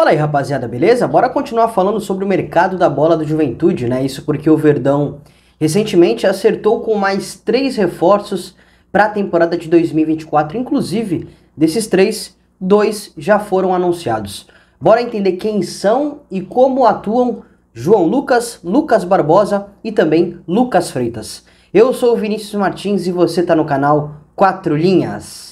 Fala aí, rapaziada, beleza? Bora continuar falando sobre o mercado da bola do Juventude, né? Isso porque o Verdão recentemente acertou com mais três reforços para a temporada de 2024. Inclusive, desses três, dois já foram anunciados. Bora entender quem são e como atuam João Lucas, Lucas Barbosa e também Lucas Freitas. Eu sou o Vinícius Martins e você está no canal Quatro Linhas.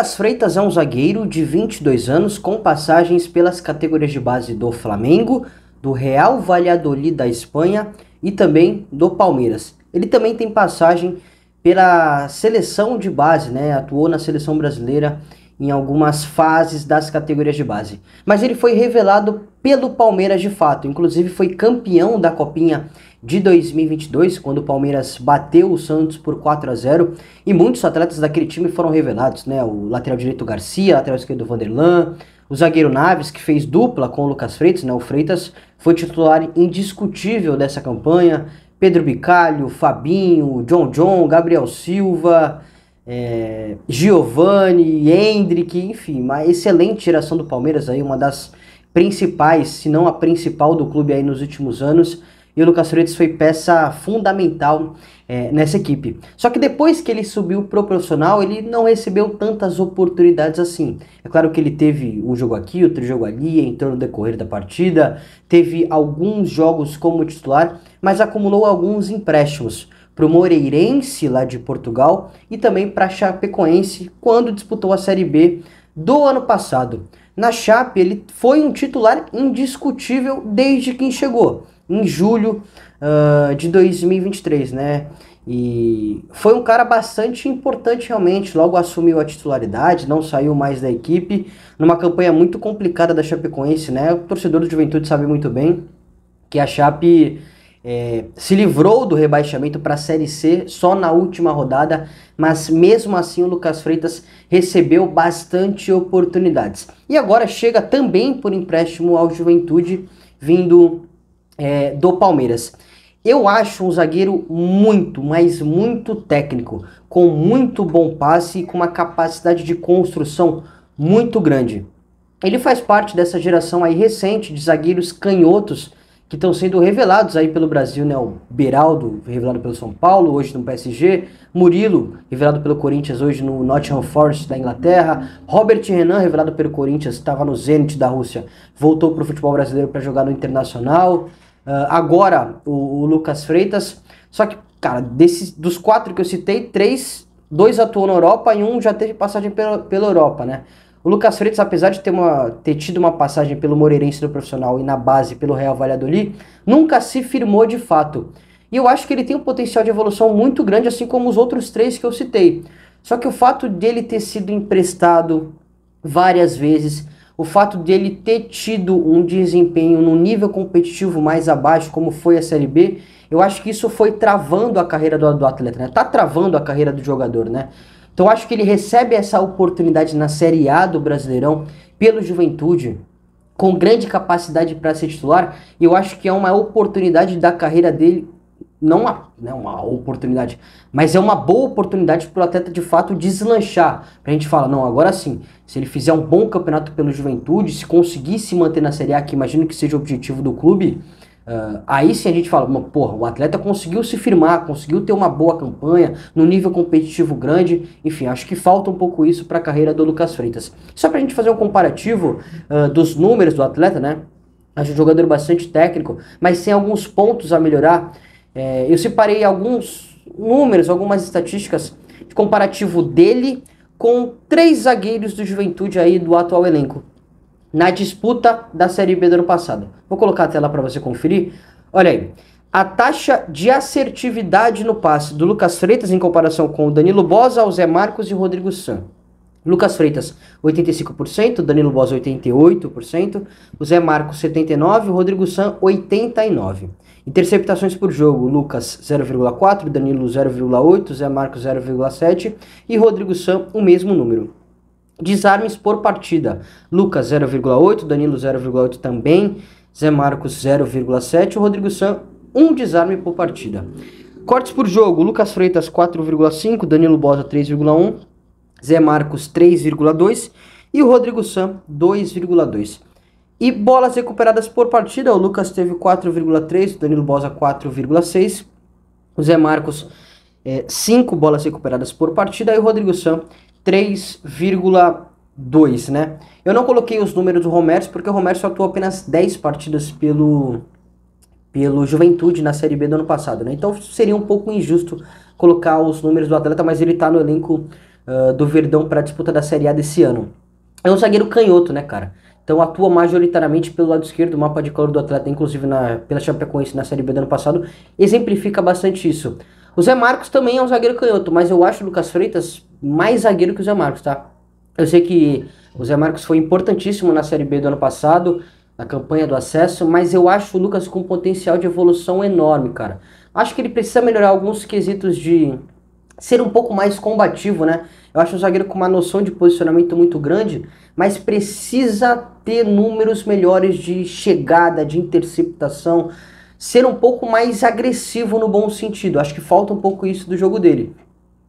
Lucas Freitas é um zagueiro de 22 anos com passagens pelas categorias de base do Flamengo, do Real Valladolid da Espanha e também do Palmeiras. Ele também tem passagem pela seleção de base, né? Atuou na seleção brasileira em algumas fases das categorias de base. Mas ele foi revelado pelo Palmeiras de fato. Inclusive foi campeão da Copinha de 2022, quando o Palmeiras bateu o Santos por 4 a 0 e muitos atletas daquele time foram revelados, né? O lateral direito Garcia, lateral esquerdo Vanderlan, o zagueiro Naves que fez dupla com o Lucas Freitas, né? O Freitas foi titular indiscutível dessa campanha. Pedro Bicalho, Fabinho, John John, Gabriel Silva, é, Giovanni, Hendrick, enfim, uma excelente geração do Palmeiras aí, uma das principais, se não a principal do clube aí nos últimos anos. E o Lucas Freitas foi peça fundamental é, nessa equipe. Só que depois que ele subiu pro profissional, ele não recebeu tantas oportunidades assim. É claro que ele teve um jogo aqui, outro jogo ali, entrou no decorrer da partida, teve alguns jogos como titular, mas acumulou alguns empréstimos para o Moreirense lá de Portugal e também para Chapecoense quando disputou a Série B do ano passado. Na Chape, ele foi um titular indiscutível desde que chegou, em julho uh, de 2023, né? E foi um cara bastante importante realmente, logo assumiu a titularidade, não saiu mais da equipe, numa campanha muito complicada da Chapecoense, né? O torcedor do Juventude sabe muito bem que a Chape é, se livrou do rebaixamento para a Série C só na última rodada, mas mesmo assim o Lucas Freitas recebeu bastante oportunidades. E agora chega também por empréstimo ao Juventude, vindo é, do Palmeiras. Eu acho um zagueiro muito, mas muito técnico, com muito bom passe e com uma capacidade de construção muito grande. Ele faz parte dessa geração aí recente de zagueiros canhotos que estão sendo revelados aí pelo Brasil, né? O Beraldo, revelado pelo São Paulo, hoje no PSG, Murilo, revelado pelo Corinthians hoje no Nottingham Forest da Inglaterra, Robert Renan, revelado pelo Corinthians, estava no Zenit da Rússia, voltou para o futebol brasileiro para jogar no Internacional. Uh, agora o, o, Lucas Freitas. Só que, cara, desses, dos quatro que eu citei, três, dois atuam na Europa e um já teve passagem pela, pela Europa, né? O Lucas Freitas, apesar de ter, uma, ter tido uma passagem pelo Moreirense do Profissional e na base pelo Real Valladolid, nunca se firmou de fato. E eu acho que ele tem um potencial de evolução muito grande, assim como os outros três que eu citei. Só que o fato dele ter sido emprestado várias vezes, o fato dele ter tido um desempenho num nível competitivo mais abaixo, como foi a Série B, eu acho que isso foi travando a carreira do, do atleta, né? Tá travando a carreira do jogador, né? Então acho que ele recebe essa oportunidade na Série A do Brasileirão pelo Juventude, com grande capacidade para ser titular, e eu acho que é uma oportunidade da carreira dele, não uma, não uma oportunidade, mas é uma boa oportunidade para o atleta de fato deslanchar. Para a gente falar, não, agora sim, se ele fizer um bom campeonato pelo Juventude, se conseguir se manter na Série A, que imagino que seja o objetivo do clube, Uh, aí sim a gente fala, porra, o atleta conseguiu se firmar, conseguiu ter uma boa campanha, no nível competitivo grande, enfim, acho que falta um pouco isso para a carreira do Lucas Freitas. Só para a gente fazer um comparativo uh, dos números do atleta, né? Acho um jogador bastante técnico, mas tem alguns pontos a melhorar. É, eu separei alguns números, algumas estatísticas de comparativo dele com três zagueiros do Juventude aí do atual elenco na disputa da Série B do ano passado. Vou colocar a tela para você conferir. Olha aí. A taxa de assertividade no passe do Lucas Freitas em comparação com o Danilo Bosa, o Zé Marcos e o Rodrigo San. Lucas Freitas, 85%, Danilo Bosa, 88%, o Zé Marcos, 79%, o Rodrigo San, 89%. Interceptações por jogo, Lucas, 0,4%, Danilo, 0,8%, Zé Marcos, 0,7% e Rodrigo San, o mesmo número. Desarmes por partida. Lucas 0,8, Danilo 0,8 também, Zé Marcos 0,7, Rodrigo San um desarme por partida. Cortes por jogo, Lucas Freitas 4,5, Danilo Bosa 3,1, Zé Marcos 3,2 e o Rodrigo Sam 2,2. E bolas recuperadas por partida, o Lucas teve 4,3, o Danilo Bosa 4,6, o Zé Marcos 5 eh, é, bolas recuperadas por partida e o Rodrigo Sam 3,2, né? Eu não coloquei os números do Romero porque o Romero só atuou apenas 10 partidas pelo pelo Juventude na Série B do ano passado, né? Então seria um pouco injusto colocar os números do atleta, mas ele tá no elenco uh, do Verdão para a disputa da Série A desse ano. É um zagueiro canhoto, né, cara? Então atua majoritariamente pelo lado esquerdo, o mapa de calor do atleta, inclusive na, pela Chapecoense na Série B do ano passado, exemplifica bastante isso. O Zé Marcos também é um zagueiro canhoto, mas eu acho o Lucas Freitas mais zagueiro que o Zé Marcos, tá? Eu sei que o Zé Marcos foi importantíssimo na Série B do ano passado, na campanha do acesso, mas eu acho o Lucas com potencial de evolução enorme, cara. Acho que ele precisa melhorar alguns quesitos de ser um pouco mais combativo, né? Eu acho um zagueiro com uma noção de posicionamento muito grande, mas precisa ter números melhores de chegada, de interceptação ser um pouco mais agressivo no bom sentido. Acho que falta um pouco isso do jogo dele.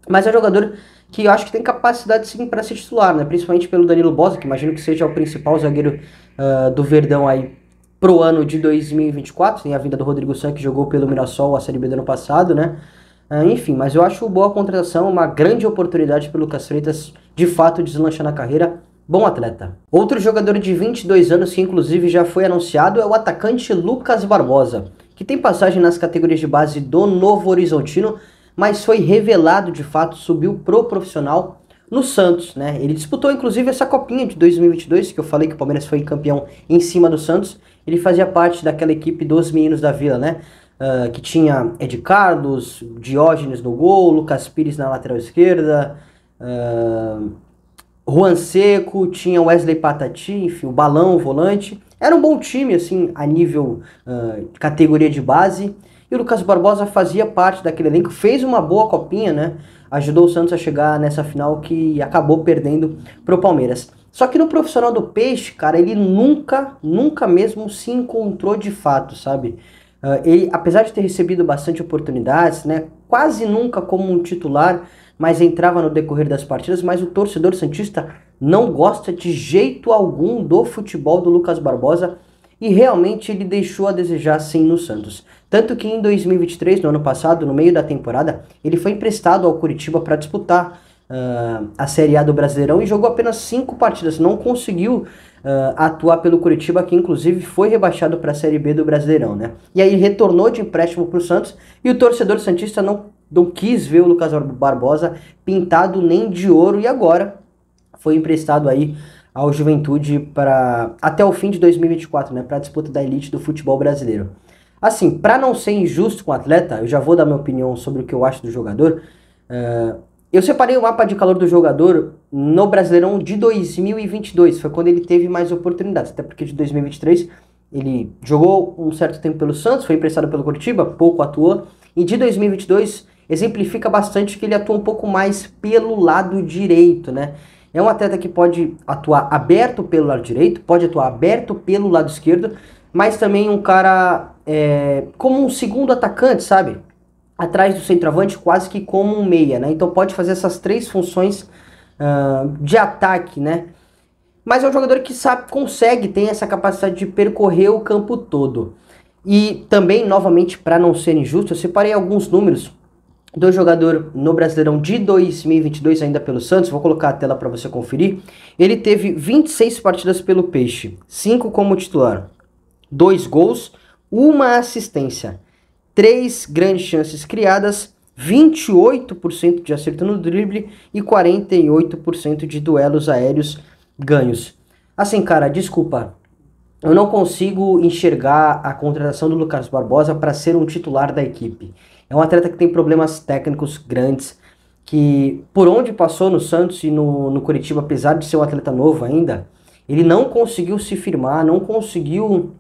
Mas é um jogador que eu acho que tem capacidade sim para ser titular, né? principalmente pelo Danilo Bosa, que imagino que seja o principal zagueiro uh, do Verdão aí pro ano de 2024. Tem a vinda do Rodrigo Santos, que jogou pelo Mirassol a Série B do ano passado, né? Uh, enfim, mas eu acho boa a contratação, uma grande oportunidade para o Lucas Freitas de fato deslanchar na carreira. Bom atleta. Outro jogador de 22 anos que inclusive já foi anunciado é o atacante Lucas Barbosa que tem passagem nas categorias de base do Novo Horizontino, mas foi revelado de fato, subiu pro profissional no Santos, né? Ele disputou inclusive essa copinha de 2022 que eu falei que o Palmeiras foi campeão em cima do Santos. Ele fazia parte daquela equipe dos meninos da Vila, né? Uh, que tinha Ed Carlos, Diógenes no gol, Lucas Pires na lateral esquerda, uh, Juan Seco, tinha Wesley Patati, enfim, o Balão, o volante. Era um bom time, assim, a nível uh, categoria de base. E o Lucas Barbosa fazia parte daquele elenco, fez uma boa copinha, né? Ajudou o Santos a chegar nessa final que acabou perdendo pro Palmeiras. Só que no profissional do Peixe, cara, ele nunca, nunca mesmo se encontrou de fato, sabe? Uh, ele, apesar de ter recebido bastante oportunidades, né, quase nunca como um titular, mas entrava no decorrer das partidas, mas o torcedor santista não gosta de jeito algum do futebol do Lucas Barbosa e realmente ele deixou a desejar sim no Santos. Tanto que em 2023, no ano passado, no meio da temporada, ele foi emprestado ao Curitiba para disputar uh, a Série A do Brasileirão e jogou apenas cinco partidas, não conseguiu Uh, atuar pelo Curitiba, que inclusive foi rebaixado para a Série B do Brasileirão, né? E aí retornou de empréstimo para o Santos e o torcedor Santista não, não quis ver o Lucas Barbosa pintado nem de ouro e agora foi emprestado aí ao Juventude para até o fim de 2024, né, para a disputa da elite do futebol brasileiro. Assim, para não ser injusto com o atleta, eu já vou dar minha opinião sobre o que eu acho do jogador. Uh, eu separei o mapa de calor do jogador no Brasileirão de 2022, foi quando ele teve mais oportunidades, até porque de 2023 ele jogou um certo tempo pelo Santos, foi emprestado pelo Curitiba, pouco atuou, e de 2022 exemplifica bastante que ele atua um pouco mais pelo lado direito, né? É um atleta que pode atuar aberto pelo lado direito, pode atuar aberto pelo lado esquerdo, mas também um cara é, como um segundo atacante, sabe? Atrás do centroavante, quase que como um meia, né? Então pode fazer essas três funções uh, de ataque, né? Mas é um jogador que sabe, consegue, tem essa capacidade de percorrer o campo todo. E também, novamente, para não ser injusto, eu separei alguns números do jogador no Brasileirão de 2022, ainda pelo Santos, vou colocar a tela para você conferir. Ele teve 26 partidas pelo Peixe, 5 como titular, 2 gols, uma assistência, 3 grandes chances criadas, 28% de acerto no drible e 48% de duelos aéreos ganhos. Assim, cara, desculpa, eu não consigo enxergar a contratação do Lucas Barbosa para ser um titular da equipe. É um atleta que tem problemas técnicos grandes, que por onde passou no Santos e no, no Curitiba, apesar de ser um atleta novo ainda, ele não conseguiu se firmar, não conseguiu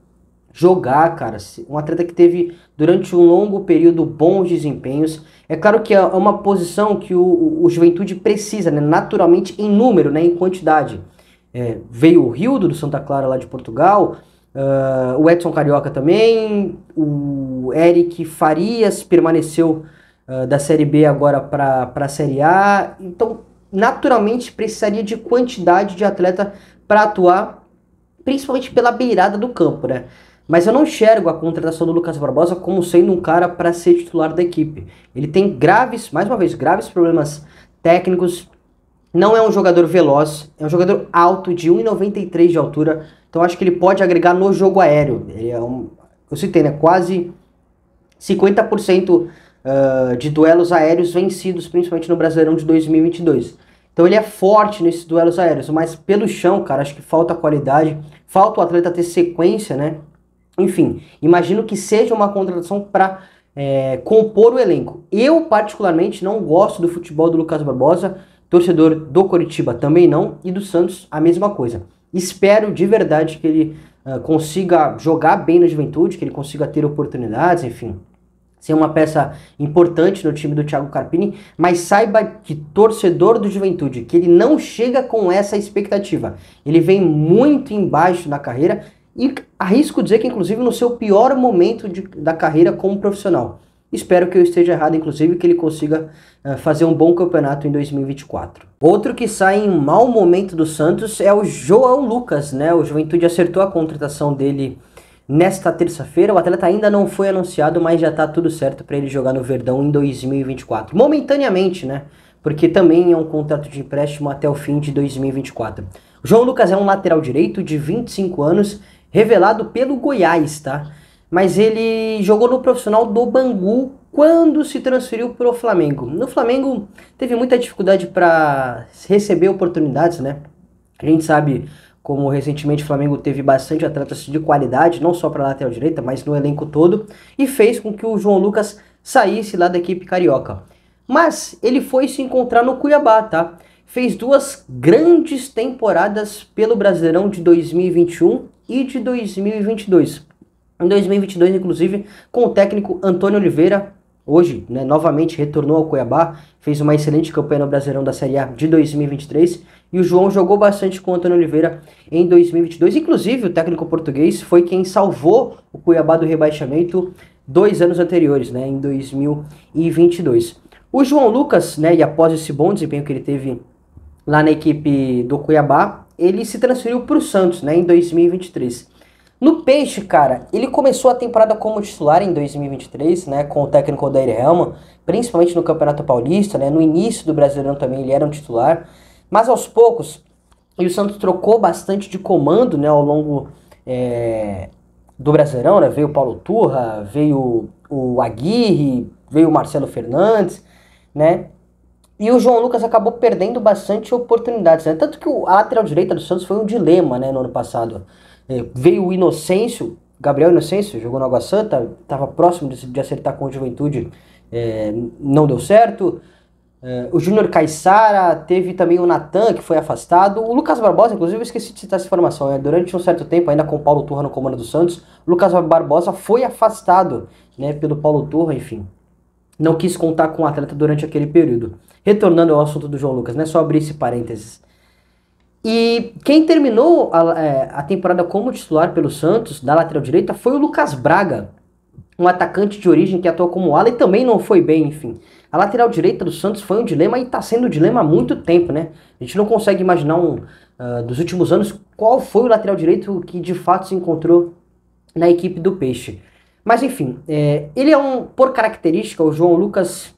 jogar, cara. Um atleta que teve durante um longo período bons desempenhos. É claro que é, é uma posição que o, o Juventude precisa, né? naturalmente em número, né? em quantidade é, veio o Rildo do Santa Clara lá de Portugal, uh, o Edson Carioca também, o Eric Farias permaneceu uh, da Série B agora para a Série A. Então, naturalmente, precisaria de quantidade de atleta para atuar, principalmente pela beirada do campo, né? Mas eu não enxergo a contratação do Lucas Barbosa como sendo um cara para ser titular da equipe. Ele tem graves, mais uma vez, graves problemas técnicos, não é um jogador veloz, é um jogador alto, de 1,93 de altura. Então acho que ele pode agregar no jogo aéreo. Ele é um, eu citei, né? Quase 50% uh, ah, de duelos aéreos vencidos, principalmente no Brasileirão de 2022. Então ele é forte nesses duelos aéreos, mas pelo chão, cara, acho que falta qualidade, falta o atleta ter sequência, né? Enfim, imagino que seja uma contratação para é, eh, compor o elenco. Eu, particularmente, não gosto do futebol do Lucas Barbosa. Torcedor do Coritiba também não. E do Santos, a mesma coisa. Espero de verdade que ele uh, consiga jogar bem na juventude, que ele consiga ter oportunidades, enfim. Ser uma peça importante no time do Thiago Carpini, mas saiba que torcedor do Juventude, que ele não chega com essa expectativa. Ele vem muito embaixo na carreira e arrisco dizer que, inclusive, no seu pior momento de, da carreira como profissional. Espero que eu esteja errado, inclusive, que ele consiga uh, fazer um bom campeonato em 2024. Outro que sai em mau momento do Santos é o João Lucas, né? O Juventude acertou a contratação dele nesta terça-feira. O atleta ainda não foi anunciado, mas já está tudo certo para ele jogar no Verdão em 2024. Momentaneamente, né? Porque também é um contrato de empréstimo até o fim de 2024. O João Lucas é um lateral direito de 25 anos, revelado pelo Goiás, tá? mas ele jogou no profissional do Bangu quando se transferiu para o Flamengo. No Flamengo teve muita dificuldade para receber oportunidades, né? A gente sabe como recentemente o Flamengo teve bastante atletas de qualidade, não só para a lateral direita, mas no elenco todo, e fez com que o João Lucas saísse lá da equipe carioca. Mas ele foi se encontrar no Cuiabá, tá? Fez duas grandes temporadas pelo Brasileirão de 2021 e de 2022. Em 2022, inclusive, com o técnico Antônio Oliveira, hoje, né, novamente retornou ao Cuiabá, fez uma excelente campanha no Brasileirão da Série A de 2023, e o João jogou bastante com o Antônio Oliveira em 2022, inclusive o técnico português foi quem salvou o Cuiabá do rebaixamento dois anos anteriores, né, em 2022. O João Lucas, né, e após esse bom desempenho que ele teve lá na equipe do Cuiabá, ele se transferiu para o Santos, né, em 2023. No Peixe, cara, ele começou a temporada como titular em 2023, né, com o técnico Odair Helman, principalmente no Campeonato Paulista, né, no início do Brasileirão também ele era um titular, mas aos poucos, e o Santos trocou bastante de comando, né, ao longo é, do Brasileirão, né, veio o Paulo Turra, veio o Aguirre, veio o Marcelo Fernandes, né, e o João Lucas acabou perdendo bastante oportunidades, né, tanto que a lateral direita do Santos foi um dilema, né, no ano passado, é, veio o Inocêncio, Gabriel Inocêncio, jogou no Água Santa, estava próximo de, de, acertar com o Juventude, é, não deu certo. É, o Júnior Caixara teve também o Natan, que foi afastado. O Lucas Barbosa, inclusive, eu esqueci de citar essa informação. Né? Durante um certo tempo, ainda com o Paulo Turra no comando do Santos, o Lucas Barbosa foi afastado né, pelo Paulo Turra, enfim. Não quis contar com o atleta durante aquele período. Retornando ao assunto do João Lucas, né? Só abrir esse parênteses. E quem terminou a, é, a temporada como titular pelo Santos, da lateral direita, foi o Lucas Braga, um atacante de origem que atua como ala e também não foi bem, enfim. A lateral direita do Santos foi um dilema e está sendo um dilema há muito tempo, né? A gente não consegue imaginar um, uh, dos últimos anos qual foi o lateral direito que de fato se encontrou na equipe do Peixe. Mas enfim, é, ele é um, por característica, o João Lucas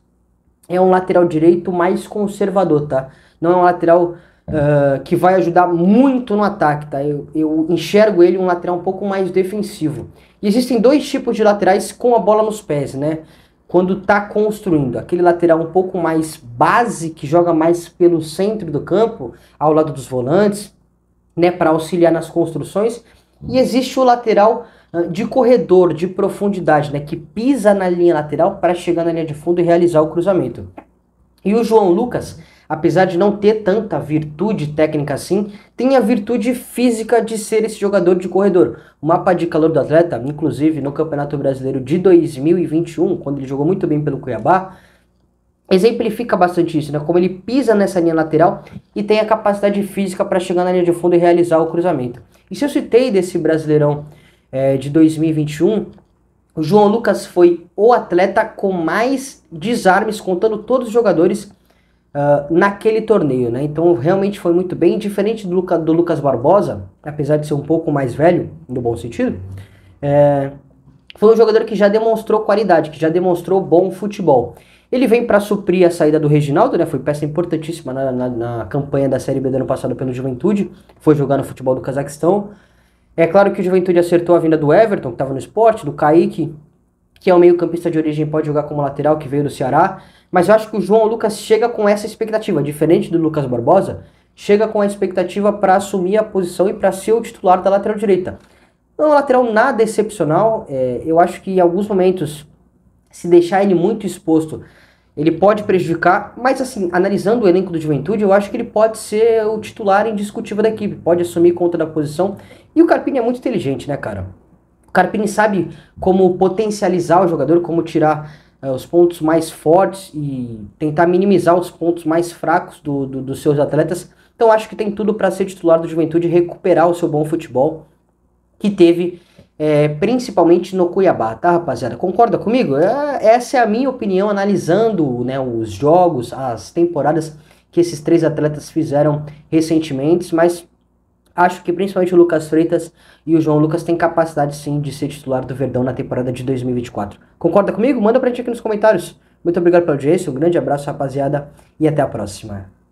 é um lateral direito mais conservador, tá? Não é um lateral uh, que vai ajudar muito no ataque, tá? Eu, eu enxergo ele um lateral um pouco mais defensivo. E existem dois tipos de laterais com a bola nos pés, né? Quando tá construindo, aquele lateral um pouco mais base, que joga mais pelo centro do campo, ao lado dos volantes, né, para auxiliar nas construções. E existe o lateral ah, de corredor, de profundidade, né, que pisa na linha lateral para chegar na linha de fundo e realizar o cruzamento. E o João Lucas apesar de não ter tanta virtude técnica assim, tem a virtude física de ser esse jogador de corredor. O mapa de calor do atleta, inclusive no Campeonato Brasileiro de 2021, quando ele jogou muito bem pelo Cuiabá, exemplifica bastante isso, né? Como ele pisa nessa linha lateral e tem a capacidade física para chegar na linha de fundo e realizar o cruzamento. E se eu citei desse Brasileirão é, de 2021, o João Lucas foi o atleta com mais desarmes, contando todos os jogadores uh, naquele torneio, né? Então realmente foi muito bem, diferente do, Luca, do, Lucas Barbosa, apesar de ser um pouco mais velho, no bom sentido, é, foi um jogador que já demonstrou qualidade, que já demonstrou bom futebol. Ele vem para suprir a saída do Reginaldo, né? Foi peça importantíssima na, na, na, campanha da Série B do ano passado pelo Juventude. Foi jogar no futebol do Cazaquistão. É claro que o Juventude acertou a vinda do Everton, que estava no esporte, do Kaique, que é um meio-campista de origem, pode jogar como lateral, que veio do Ceará. Mas eu acho que o João Lucas chega com essa expectativa, diferente do Lucas Barbosa, chega com a expectativa para assumir a posição e para ser o titular da lateral direita. Não é um lateral nada excepcional, é, eu acho que em alguns momentos, se deixar ele muito exposto, ele pode prejudicar, mas assim, analisando o elenco do Juventude, eu acho que ele pode ser o titular indiscutível da equipe, pode assumir conta da posição. E o Carpini é muito inteligente, né, cara? Carpini sabe como potencializar o jogador, como tirar uh, os pontos mais fortes e tentar minimizar os pontos mais fracos do, do dos seus atletas. Então acho que tem tudo para ser titular do Juventude e recuperar o seu bom futebol que teve é, principalmente no Cuiabá, tá, rapaziada? Concorda comigo? É, essa é a minha opinião analisando né, os jogos, as temporadas que esses três atletas fizeram recentemente, mas Acho que principalmente o Lucas Freitas e o João Lucas têm capacidade sim de ser titular do Verdão na temporada de 2024. Concorda comigo? Manda pra gente aqui nos comentários. Muito obrigado pela audiência, um grande abraço, rapaziada, e até a próxima.